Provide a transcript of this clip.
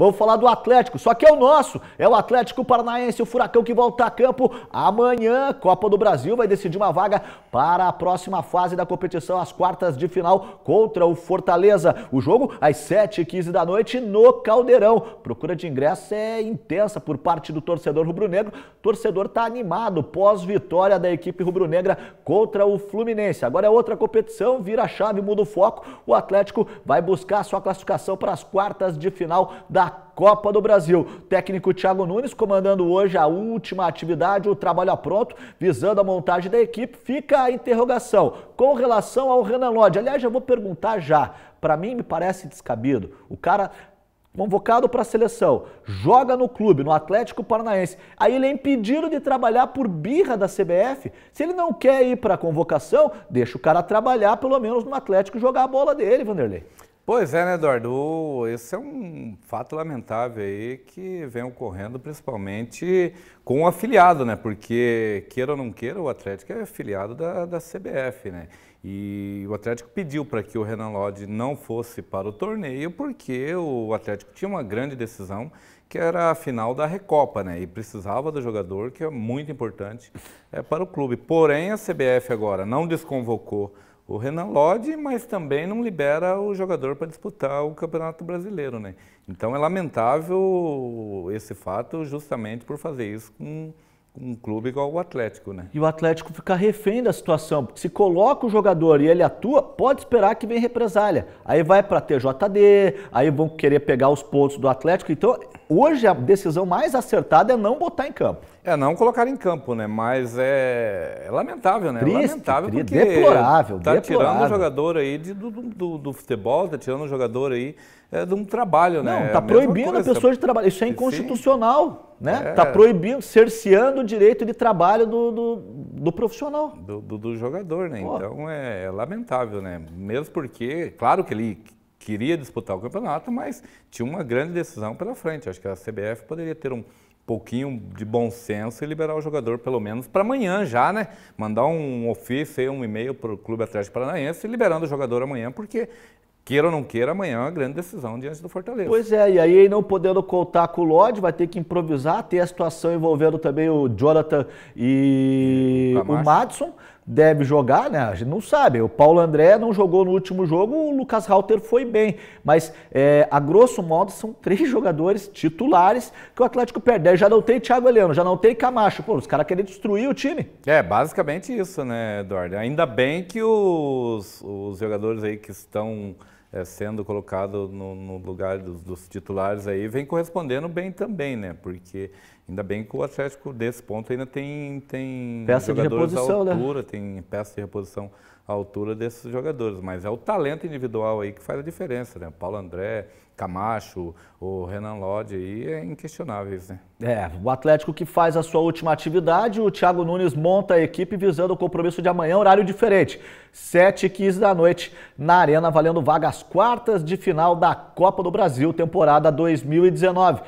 Vamos falar do Atlético, só que é o nosso, é o Atlético Paranaense, o Furacão que volta a campo amanhã. Copa do Brasil vai decidir uma vaga para a próxima fase da competição, as quartas de final contra o Fortaleza. O jogo às 7h15 da noite no Caldeirão. Procura de ingresso é intensa por parte do torcedor rubro-negro. Torcedor está animado pós-vitória da equipe rubro-negra contra o Fluminense. Agora é outra competição, vira a chave, muda o foco. O Atlético vai buscar a sua classificação para as quartas de final da Copa do Brasil. Técnico Thiago Nunes comandando hoje a última atividade, o trabalho a pronto, visando a montagem da equipe. Fica a interrogação com relação ao Renan Lodge. Aliás, já vou perguntar já. Para mim, me parece descabido. O cara convocado para a seleção, joga no clube, no Atlético Paranaense, aí ele é impedido de trabalhar por birra da CBF. Se ele não quer ir para a convocação, deixa o cara trabalhar pelo menos no Atlético e jogar a bola dele, Vanderlei. Pois é, né, Eduardo? Esse é um fato lamentável aí que vem ocorrendo principalmente com o afiliado, né? Porque, queira ou não queira, o Atlético é afiliado da, da CBF, né? E o Atlético pediu para que o Renan Lodge não fosse para o torneio, porque o Atlético tinha uma grande decisão, que era a final da Recopa, né? E precisava do jogador, que é muito importante é, para o clube. Porém, a CBF agora não desconvocou o Renan Lodge, mas também não libera o jogador para disputar o Campeonato Brasileiro, né? Então é lamentável esse fato justamente por fazer isso com um clube igual o Atlético, né? E o Atlético fica refém da situação, porque se coloca o jogador e ele atua, pode esperar que vem represália. Aí vai para TJD, aí vão querer pegar os pontos do Atlético. Então, hoje a decisão mais acertada é não botar em campo. É, não colocar em campo, né? Mas é, é lamentável, né? É triste, é lamentável porque deplorável, tá deplorável. tirando o jogador aí de, do, do, do, futebol, tá tirando o jogador aí é, de um trabalho, né? Não, é tá é proibindo coisa. a pessoa de trabalhar. Isso é inconstitucional. Sim né? Está é. proibindo, cerceando o direito de trabalho do, do, do profissional. Do, do, do, jogador, né? Pô. Então é, é, lamentável, né? Mesmo porque, claro que ele queria disputar o campeonato, mas tinha uma grande decisão pela frente. Acho que a CBF poderia ter um pouquinho de bom senso e liberar o jogador pelo menos para amanhã já, né? Mandar um ofício um e-mail para o Clube Atlético Paranaense liberando o jogador amanhã, porque queira ou não queira, amanhã é uma grande decisão diante do Fortaleza. Pois é, e aí não podendo contar com o Lodge, vai ter que improvisar, ter a situação envolvendo também o Jonathan e o, o Madison. Deve jogar, né? A gente não sabe. O Paulo André não jogou no último jogo, o Lucas Halter foi bem. Mas, é, a grosso modo, são três jogadores titulares que o Atlético perde. Aí já não tem Thiago Heleno, já não tem Camacho. Pô, os caras querem destruir o time. É, basicamente isso, né, Eduardo? Ainda bem que os, os jogadores aí que estão é, sendo colocado no, no lugar dos, dos, titulares aí, vem correspondendo bem também, né? Porque ainda bem que o Atlético desse ponto ainda tem, tem peça jogadores de reposição, à né? altura, né? tem peça de reposição à altura desses jogadores. Mas é o talento individual aí que faz a diferença, né? Paulo André, Camacho, o Renan Lodi, aí é inquestionável isso, né? É, o Atlético que faz a sua última atividade, o Thiago Nunes monta a equipe visando o compromisso de amanhã, horário diferente, 7 h 15 da noite, na Arena, valendo vagas quartas de final da Copa do Brasil, temporada 2019.